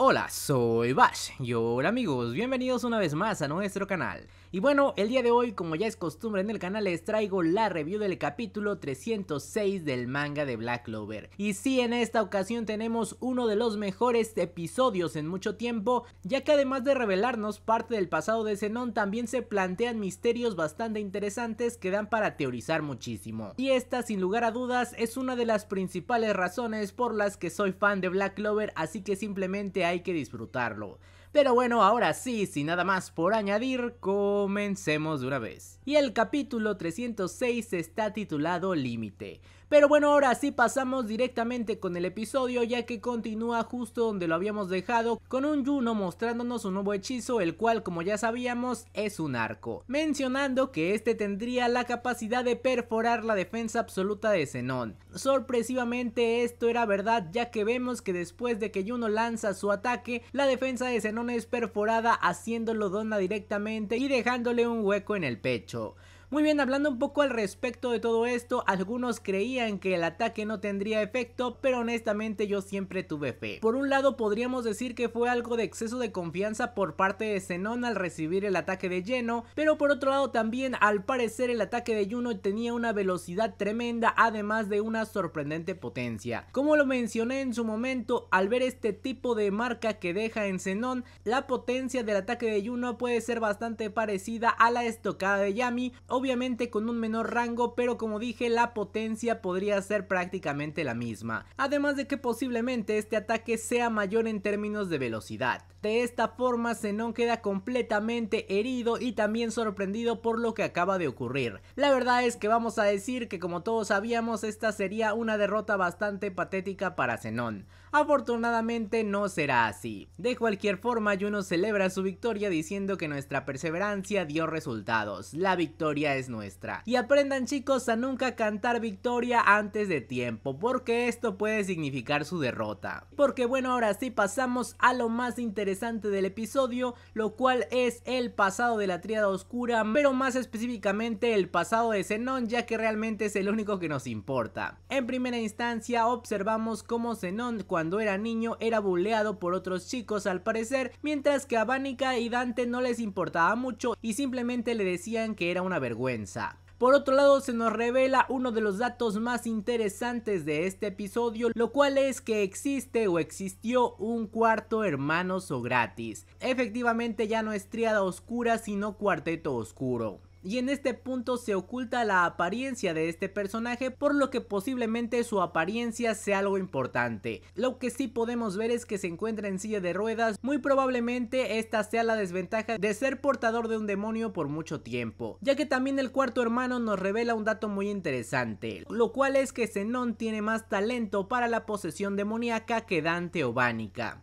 Hola, soy Bash y hola amigos, bienvenidos una vez más a nuestro canal. Y bueno, el día de hoy, como ya es costumbre en el canal, les traigo la review del capítulo 306 del manga de Black Clover. Y sí, en esta ocasión tenemos uno de los mejores episodios en mucho tiempo, ya que además de revelarnos parte del pasado de Zenon, también se plantean misterios bastante interesantes que dan para teorizar muchísimo. Y esta, sin lugar a dudas, es una de las principales razones por las que soy fan de Black Clover, así que simplemente hay que disfrutarlo. Pero bueno, ahora sí, sin nada más por añadir, comencemos de una vez. Y el capítulo 306 está titulado Límite, pero bueno, ahora sí pasamos directamente con el episodio ya que continúa justo donde lo habíamos dejado con un Juno mostrándonos un nuevo hechizo el cual como ya sabíamos es un arco, mencionando que este tendría la capacidad de perforar la defensa absoluta de Zenon. Sorpresivamente esto era verdad ya que vemos que después de que Juno lanza su ataque la defensa de Zenon es perforada haciéndolo dona directamente y dejándole un hueco en el pecho. Muy bien, hablando un poco al respecto de todo esto, algunos creían que el ataque no tendría efecto, pero honestamente yo siempre tuve fe. Por un lado podríamos decir que fue algo de exceso de confianza por parte de Zenon al recibir el ataque de Lleno, pero por otro lado también al parecer el ataque de Yuno tenía una velocidad tremenda además de una sorprendente potencia. Como lo mencioné en su momento, al ver este tipo de marca que deja en Zenon, la potencia del ataque de Yuno puede ser bastante parecida a la estocada de Yami o obviamente con un menor rango, pero como dije la potencia podría ser prácticamente la misma, además de que posiblemente este ataque sea mayor en términos de velocidad. De esta forma Zenon queda completamente herido y también sorprendido por lo que acaba de ocurrir. La verdad es que vamos a decir que como todos sabíamos esta sería una derrota bastante patética para Zenon. Afortunadamente no será así. De cualquier forma, Juno celebra su victoria diciendo que nuestra perseverancia dio resultados. La victoria es nuestra. Y aprendan chicos a nunca cantar victoria antes de tiempo, porque esto puede significar su derrota. Porque bueno, ahora sí pasamos a lo más interesante del episodio, lo cual es el pasado de la triada oscura, pero más específicamente el pasado de Zenon, ya que realmente es el único que nos importa. En primera instancia, observamos cómo Zenon cuando era niño era buleado por otros chicos al parecer, mientras que a y Dante no les importaba mucho y simplemente le decían que era una vergüenza. Por otro lado se nos revela uno de los datos más interesantes de este episodio, lo cual es que existe o existió un cuarto hermano Sogratis... Efectivamente ya no es triada oscura sino cuarteto oscuro y en este punto se oculta la apariencia de este personaje por lo que posiblemente su apariencia sea algo importante. Lo que sí podemos ver es que se encuentra en silla de ruedas, muy probablemente esta sea la desventaja de ser portador de un demonio por mucho tiempo, ya que también el cuarto hermano nos revela un dato muy interesante, lo cual es que Zenón tiene más talento para la posesión demoníaca que Dante o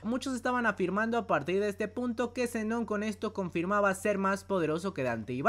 Muchos estaban afirmando a partir de este punto que Zenón con esto confirmaba ser más poderoso que Dante y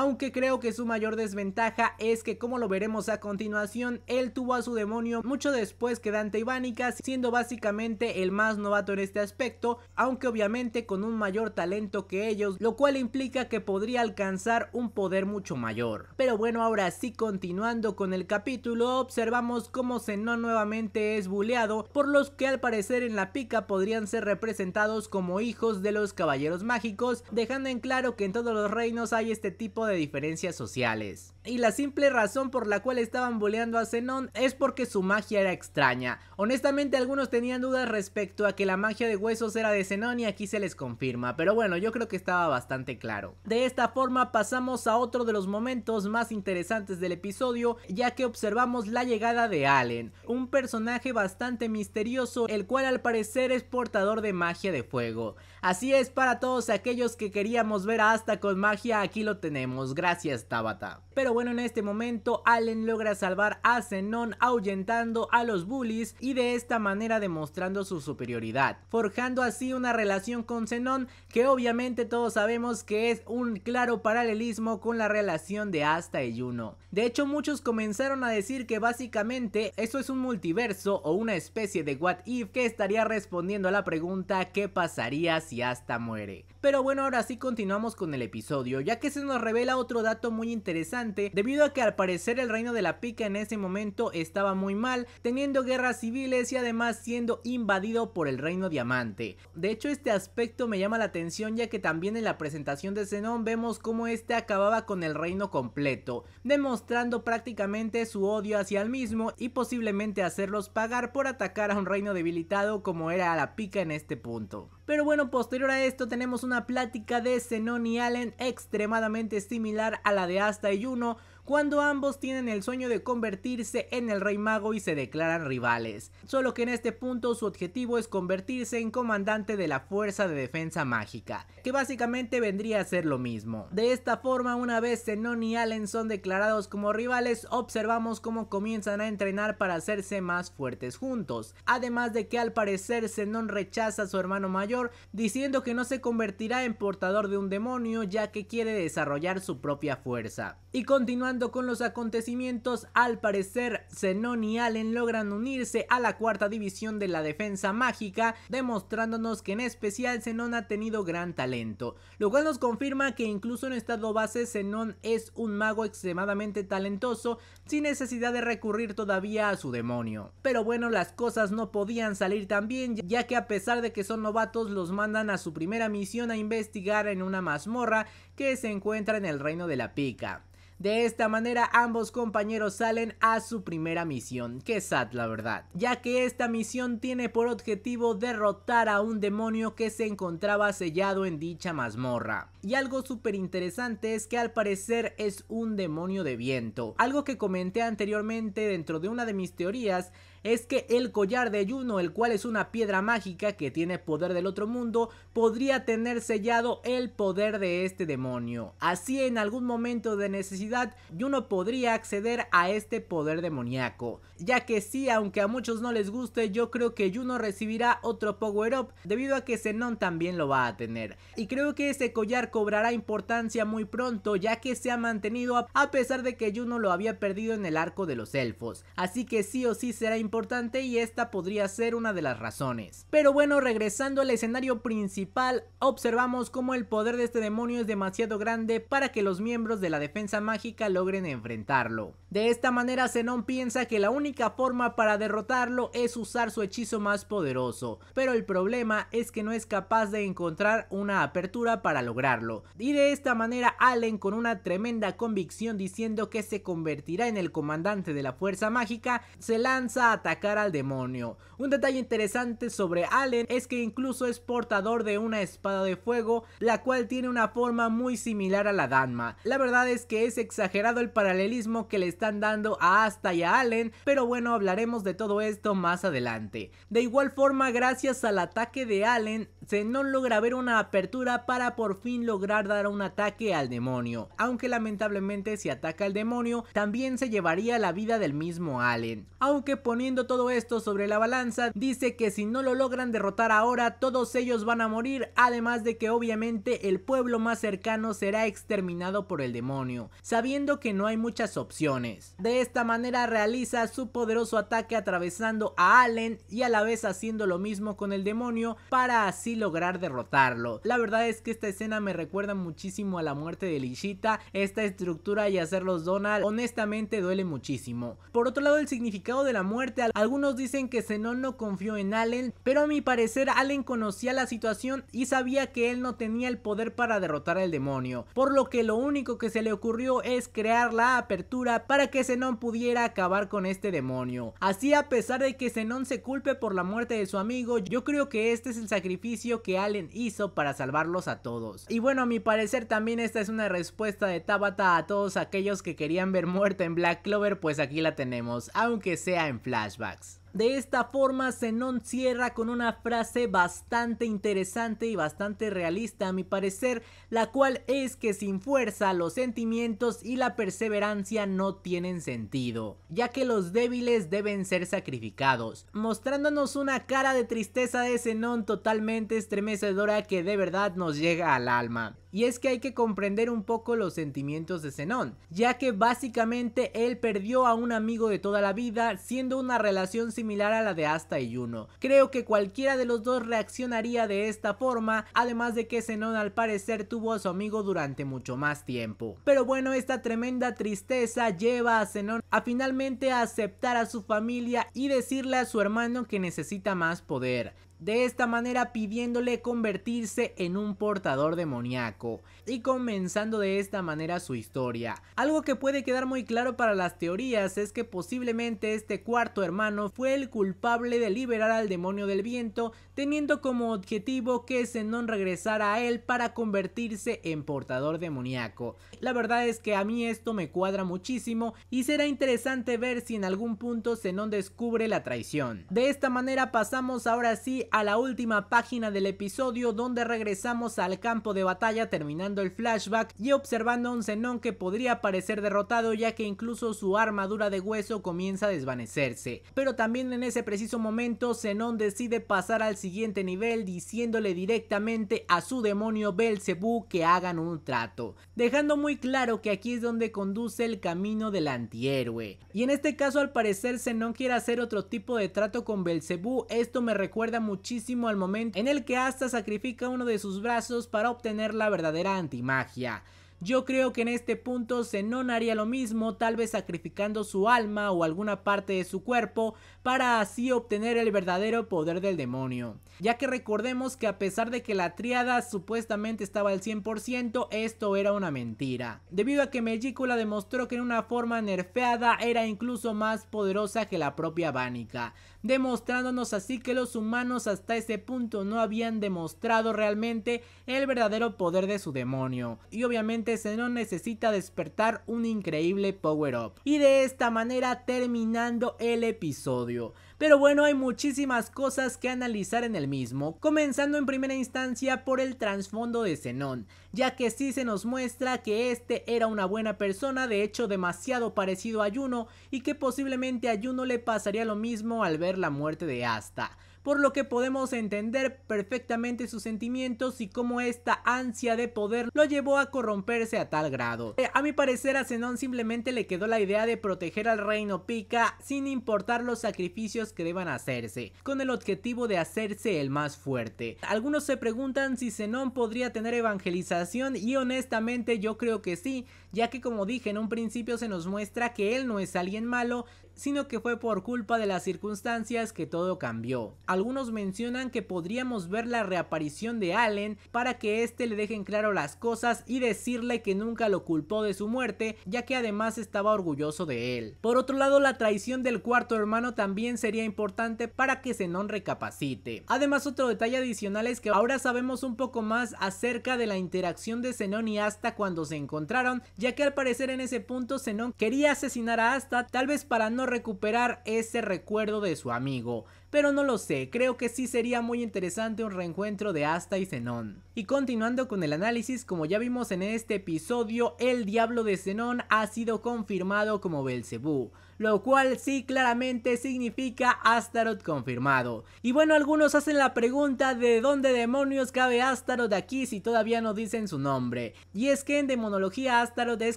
aunque creo que su mayor desventaja es que como lo veremos a continuación, él tuvo a su demonio mucho después que Dante Vanica siendo básicamente el más novato en este aspecto, aunque obviamente con un mayor talento que ellos, lo cual implica que podría alcanzar un poder mucho mayor. Pero bueno, ahora sí continuando con el capítulo, observamos cómo Zenón nuevamente es buleado por los que al parecer en la pica podrían ser representados como hijos de los caballeros mágicos, dejando en claro que en todos los reinos hay este tipo de diferencias sociales. Y la simple razón por la cual estaban boleando a Zenon es porque su magia era extraña. Honestamente algunos tenían dudas respecto a que la magia de huesos era de Zenon y aquí se les confirma, pero bueno, yo creo que estaba bastante claro. De esta forma pasamos a otro de los momentos más interesantes del episodio, ya que observamos la llegada de Allen, un personaje bastante misterioso, el cual al parecer es portador de magia de fuego. Así es, para todos aquellos que queríamos ver a Asta con magia, aquí lo tenemos, gracias Tabata. Pero bueno, en este momento Allen logra salvar a Zenon ahuyentando a los bullies y de esta manera demostrando su superioridad, forjando así una relación con Zenon que obviamente todos sabemos que es un claro paralelismo con la relación de Asta y Juno. De hecho, muchos comenzaron a decir que básicamente eso es un multiverso o una especie de what if que estaría respondiendo a la pregunta ¿qué pasaría si y hasta muere. Pero bueno, ahora sí continuamos con el episodio, ya que se nos revela otro dato muy interesante, debido a que al parecer el reino de la pica en ese momento estaba muy mal, teniendo guerras civiles y además siendo invadido por el reino diamante. De hecho, este aspecto me llama la atención ya que también en la presentación de Zenón vemos cómo este acababa con el reino completo, demostrando prácticamente su odio hacia el mismo y posiblemente hacerlos pagar por atacar a un reino debilitado como era la pica en este punto. Pero bueno, Posterior a esto tenemos una plática de Zenon y Allen extremadamente similar a la de Asta y Juno cuando ambos tienen el sueño de convertirse en el Rey Mago y se declaran rivales. Solo que en este punto su objetivo es convertirse en comandante de la Fuerza de Defensa Mágica, que básicamente vendría a ser lo mismo. De esta forma, una vez Zenon y Allen son declarados como rivales, observamos cómo comienzan a entrenar para hacerse más fuertes juntos. Además de que al parecer Zenon rechaza a su hermano mayor, diciendo que no se convertirá en portador de un demonio ya que quiere desarrollar su propia fuerza. Y continuando con los acontecimientos, al parecer Zenon y Allen logran unirse a la cuarta división de la defensa mágica, demostrándonos que en especial Zenon ha tenido gran talento, lo cual nos confirma que incluso en estado base Zenon es un mago extremadamente talentoso sin necesidad de recurrir todavía a su demonio. Pero bueno, las cosas no podían salir tan bien ya que a pesar de que son novatos los mandan a su primera misión a investigar en una mazmorra que se encuentra en el reino de la pica. De esta manera ambos compañeros salen a su primera misión, que sad la verdad, ya que esta misión tiene por objetivo derrotar a un demonio que se encontraba sellado en dicha mazmorra. Y algo súper interesante es que al parecer es un demonio de viento, algo que comenté anteriormente dentro de una de mis teorías es que el collar de Juno, el cual es una piedra mágica que tiene poder del otro mundo, podría tener sellado el poder de este demonio. Así en algún momento de necesidad, Juno podría acceder a este poder demoníaco. Ya que sí, aunque a muchos no les guste, yo creo que Yuno recibirá otro power up debido a que Zenon también lo va a tener. Y creo que ese collar cobrará importancia muy pronto ya que se ha mantenido a pesar de que Juno lo había perdido en el arco de los elfos. Así que sí o sí será importante importante y esta podría ser una de las razones. Pero bueno, regresando al escenario principal, observamos cómo el poder de este demonio es demasiado grande para que los miembros de la defensa mágica logren enfrentarlo. De esta manera, Zenon piensa que la única forma para derrotarlo es usar su hechizo más poderoso, pero el problema es que no es capaz de encontrar una apertura para lograrlo. Y de esta manera, Allen con una tremenda convicción diciendo que se convertirá en el comandante de la fuerza mágica, se lanza a atacar al demonio. Un detalle interesante sobre Allen es que incluso es portador de una espada de fuego, la cual tiene una forma muy similar a la Danma. La verdad es que es exagerado el paralelismo que le están dando a Asta y a Allen, pero bueno, hablaremos de todo esto más adelante. De igual forma, gracias al ataque de Allen, no logra ver una apertura para por fin lograr dar un ataque al demonio, aunque lamentablemente si ataca al demonio también se llevaría la vida del mismo Allen. Aunque poniendo todo esto sobre la balanza, dice que si no lo logran derrotar ahora todos ellos van a morir, además de que obviamente el pueblo más cercano será exterminado por el demonio, sabiendo que no hay muchas opciones. De esta manera realiza su poderoso ataque atravesando a Allen y a la vez haciendo lo mismo con el demonio para así lograr derrotarlo. La verdad es que esta escena me recuerda muchísimo a la muerte de Lichita, esta estructura y hacerlos Donald honestamente duele muchísimo. Por otro lado el significado de la muerte, algunos dicen que Zenon no confió en Allen, pero a mi parecer Allen conocía la situación y sabía que él no tenía el poder para derrotar al demonio, por lo que lo único que se le ocurrió es crear la apertura para que Zenon pudiera acabar con este demonio. Así a pesar de que Zenon se culpe por la muerte de su amigo, yo creo que este es el sacrificio que Allen hizo para salvarlos a todos. Y bueno, a mi parecer también esta es una respuesta de Tabata a todos aquellos que querían ver muerta en Black Clover, pues aquí la tenemos, aunque sea en flashbacks. De esta forma, Zenón cierra con una frase bastante interesante y bastante realista a mi parecer, la cual es que sin fuerza los sentimientos y la perseverancia no tienen sentido, ya que los débiles deben ser sacrificados, mostrándonos una cara de tristeza de Zenón totalmente estremecedora que de verdad nos llega al alma y es que hay que comprender un poco los sentimientos de Zenon ya que básicamente él perdió a un amigo de toda la vida, siendo una relación similar a la de Asta y Juno. Creo que cualquiera de los dos reaccionaría de esta forma, además de que Zenon al parecer tuvo a su amigo durante mucho más tiempo. Pero bueno, esta tremenda tristeza lleva a Zenon a finalmente aceptar a su familia y decirle a su hermano que necesita más poder de esta manera pidiéndole convertirse en un portador demoníaco y comenzando de esta manera su historia. Algo que puede quedar muy claro para las teorías es que posiblemente este cuarto hermano fue el culpable de liberar al demonio del viento teniendo como objetivo que Zenon regresara a él para convertirse en portador demoníaco. La verdad es que a mí esto me cuadra muchísimo y será interesante ver si en algún punto Zenon descubre la traición. De esta manera pasamos ahora sí a la última página del episodio donde regresamos al campo de batalla terminando el flashback y observando a un Zenón que podría parecer derrotado ya que incluso su armadura de hueso comienza a desvanecerse. Pero también en ese preciso momento Zenón decide pasar al siguiente nivel diciéndole directamente a su demonio Belzebú que hagan un trato, dejando muy claro que aquí es donde conduce el camino del antihéroe. Y en este caso al parecer Zenón quiere hacer otro tipo de trato con Belzebú, esto me recuerda mucho muchísimo al momento en el que hasta sacrifica uno de sus brazos para obtener la verdadera antimagia. Yo creo que en este punto Zenon haría lo mismo, tal vez sacrificando su alma o alguna parte de su cuerpo para así obtener el verdadero poder del demonio. Ya que recordemos que a pesar de que la triada supuestamente estaba al 100%, esto era una mentira. Debido a que Mellicula demostró que en una forma nerfeada era incluso más poderosa que la propia Vánica demostrándonos así que los humanos hasta ese punto no habían demostrado realmente el verdadero poder de su demonio. Y obviamente Zenon necesita despertar un increíble power up. Y de esta manera terminando el episodio. Pero bueno, hay muchísimas cosas que analizar en el mismo, comenzando en primera instancia por el trasfondo de Zenón, ya que sí se nos muestra que este era una buena persona, de hecho demasiado parecido a Juno, y que posiblemente a Juno le pasaría lo mismo al ver la muerte de Asta por lo que podemos entender perfectamente sus sentimientos y cómo esta ansia de poder lo llevó a corromperse a tal grado. Eh, a mi parecer a Zenón simplemente le quedó la idea de proteger al reino Pika sin importar los sacrificios que deban hacerse, con el objetivo de hacerse el más fuerte. Algunos se preguntan si Zenón podría tener evangelización y honestamente yo creo que sí, ya que como dije en un principio se nos muestra que él no es alguien malo, sino que fue por culpa de las circunstancias que todo cambió. Algunos mencionan que podríamos ver la reaparición de Allen para que éste le dejen claro las cosas y decirle que nunca lo culpó de su muerte, ya que además estaba orgulloso de él. Por otro lado, la traición del cuarto hermano también sería importante para que Zenon recapacite. Además, otro detalle adicional es que ahora sabemos un poco más acerca de la interacción de Zenon y Asta cuando se encontraron, ya que al parecer en ese punto Zenon quería asesinar a Asta, tal vez para no recuperar ese recuerdo de su amigo pero no lo sé, creo que sí sería muy interesante un reencuentro de Asta y Zenón. Y continuando con el análisis, como ya vimos en este episodio, el diablo de Zenón ha sido confirmado como Belcebú lo cual sí claramente significa Astaroth confirmado. Y bueno, algunos hacen la pregunta de dónde demonios cabe Astaroth aquí si todavía no dicen su nombre. Y es que en demonología Astaroth es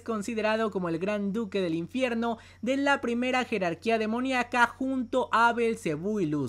considerado como el gran duque del infierno de la primera jerarquía demoníaca junto a Belcebú y Luz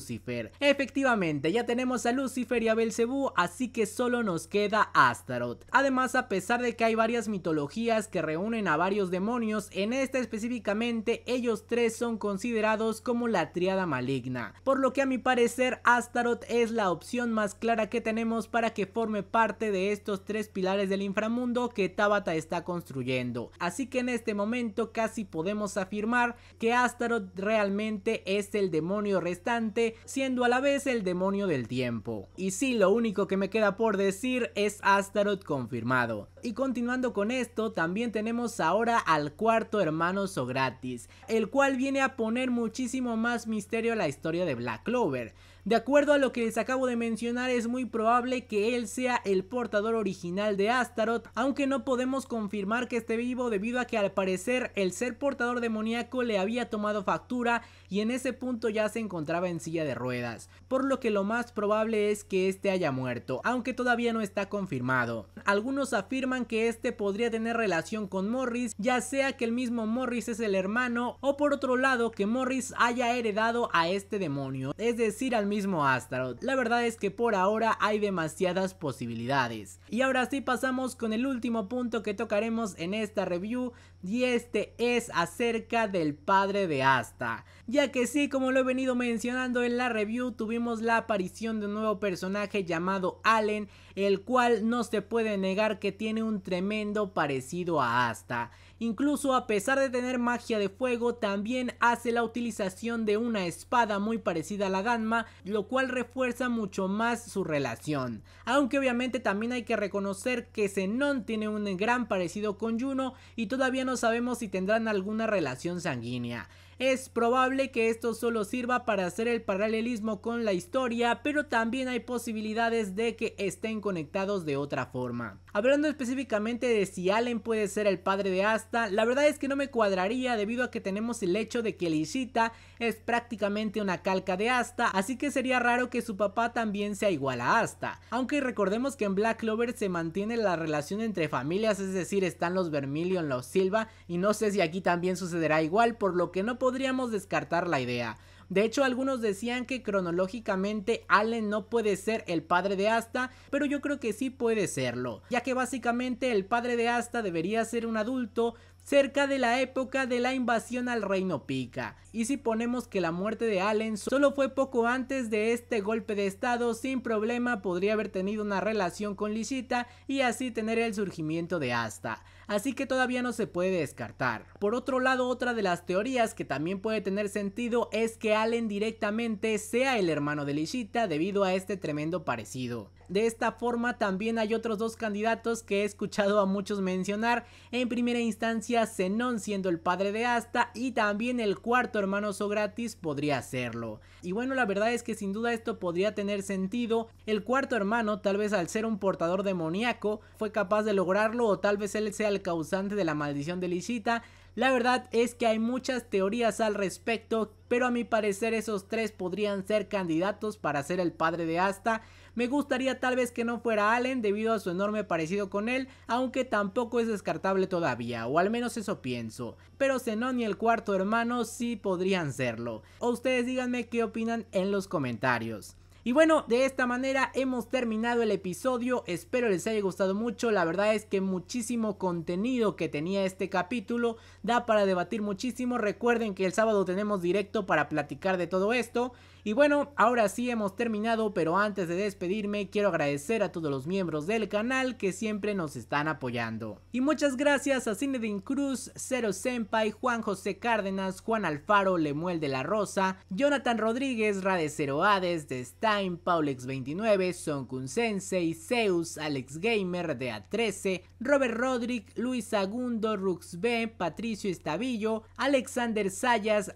Efectivamente, ya tenemos a Lucifer y a Belcebú, así que solo nos queda Astaroth. Además, a pesar de que hay varias mitologías que reúnen a varios demonios, en esta específicamente ellos tres son considerados como la triada maligna, por lo que a mi parecer Astaroth es la opción más clara que tenemos para que forme parte de estos tres pilares del inframundo que Tabata está construyendo. Así que en este momento casi podemos afirmar que Astaroth realmente es el demonio restante siendo a la vez el demonio del tiempo. Y sí, lo único que me queda por decir es Astaroth confirmado. Y continuando con esto, también tenemos ahora al cuarto hermano Sogratis, el cual viene a poner muchísimo más misterio a la historia de Black Clover. De acuerdo a lo que les acabo de mencionar, es muy probable que él sea el portador original de Astaroth, aunque no podemos confirmar que esté vivo debido a que al parecer el ser portador demoníaco le había tomado factura y en ese punto ya se encontraba en silla de ruedas, por lo que lo más probable es que este haya muerto, aunque todavía no está confirmado. Algunos afirman que este podría tener relación con Morris, ya sea que el mismo Morris es el hermano o por otro lado que Morris haya heredado a este demonio, es decir al mismo mismo Astaroth. La verdad es que por ahora hay demasiadas posibilidades. Y ahora sí pasamos con el último punto que tocaremos en esta review y este es acerca del padre de Asta. Ya que sí, como lo he venido mencionando en la review, tuvimos la aparición de un nuevo personaje llamado Allen, el cual no se puede negar que tiene un tremendo parecido a Asta. Incluso a pesar de tener magia de fuego, también hace la utilización de una espada muy parecida a la Gamma. lo cual refuerza mucho más su relación. Aunque obviamente también hay que reconocer que Zenon tiene un gran parecido con Juno y todavía no sabemos si tendrán alguna relación sanguínea. Es probable que esto solo sirva para hacer el paralelismo con la historia, pero también hay posibilidades de que estén conectados de otra forma. Hablando específicamente de si Allen puede ser el padre de Asta, la verdad es que no me cuadraría debido a que tenemos el hecho de que Lishita es prácticamente una calca de Asta, así que sería raro que su papá también sea igual a Asta. Aunque recordemos que en Black Clover se mantiene la relación entre familias, es decir, están los Vermilion, los Silva, y no sé si aquí también sucederá igual, por lo que no podríamos descartar la idea. De hecho, algunos decían que cronológicamente Allen no puede ser el padre de Asta, pero yo creo que sí puede serlo, ya que básicamente el padre de Asta debería ser un adulto cerca de la época de la invasión al reino Pica. Y si ponemos que la muerte de Allen solo fue poco antes de este golpe de estado, sin problema podría haber tenido una relación con Lisita y así tener el surgimiento de Asta así que todavía no se puede descartar. Por otro lado, otra de las teorías que también puede tener sentido es que Allen directamente sea el hermano de Lishita debido a este tremendo parecido. De esta forma también hay otros dos candidatos que he escuchado a muchos mencionar. En primera instancia Zenón siendo el padre de Asta y también el cuarto hermano Sogratis podría serlo. Y bueno la verdad es que sin duda esto podría tener sentido. El cuarto hermano tal vez al ser un portador demoníaco fue capaz de lograrlo o tal vez él sea el causante de la maldición de Lishita. La verdad es que hay muchas teorías al respecto, pero a mi parecer esos tres podrían ser candidatos para ser el padre de Asta. Me gustaría tal vez que no fuera Allen debido a su enorme parecido con él, aunque tampoco es descartable todavía, o al menos eso pienso. Pero Zenon y el cuarto hermano sí podrían serlo. O ustedes díganme qué opinan en los comentarios. Y bueno, de esta manera hemos terminado el episodio, espero les haya gustado mucho, la verdad es que muchísimo contenido que tenía este capítulo, da para debatir muchísimo, recuerden que el sábado tenemos directo para platicar de todo esto, y bueno, ahora sí hemos terminado, pero antes de despedirme quiero agradecer a todos los miembros del canal que siempre nos están apoyando. Y muchas gracias a Cinedin Cruz, Cero Senpai, Juan José Cárdenas, Juan Alfaro, Lemuel de la Rosa, Jonathan Rodríguez, Rade Cero Hades, The Stein, Paulex29, Sonkun Sensei, Zeus, Alex Gamer, de A13, Robert Rodrick, Luis Agundo, Rux B, Patricio Estavillo, Alexander Sayas,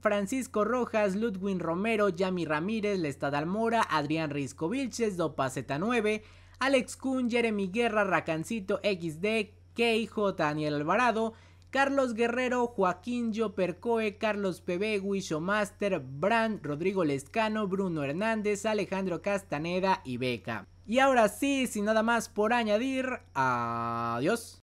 Francisco Rojas, Ludwin Romero, Yami Ramírez, Lestad Almora, Adrián Risco Vilches, Dopa Z9, Alex Kun, Jeremy Guerra, Racancito XD, KJ Daniel Alvarado, Carlos Guerrero, Joaquín Yo Percoe, Carlos PB, Wisho Master, Bran, Rodrigo Lescano, Bruno Hernández, Alejandro Castaneda y Beca. Y ahora sí, sin nada más por añadir, adiós.